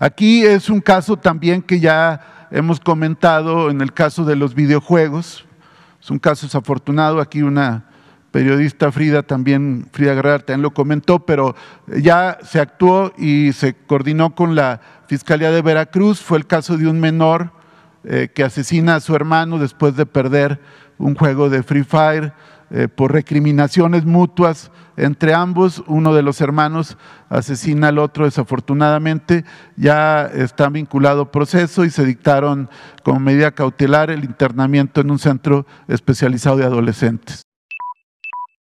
Aquí es un caso también que ya hemos comentado en el caso de los videojuegos. Es un caso desafortunado. Aquí una periodista Frida también, Frida Guerrero también lo comentó, pero ya se actuó y se coordinó con la Fiscalía de Veracruz. Fue el caso de un menor eh, que asesina a su hermano después de perder un juego de Free Fire eh, por recriminaciones mutuas entre ambos, uno de los hermanos asesina al otro desafortunadamente, ya está vinculado proceso y se dictaron como medida cautelar el internamiento en un centro especializado de adolescentes.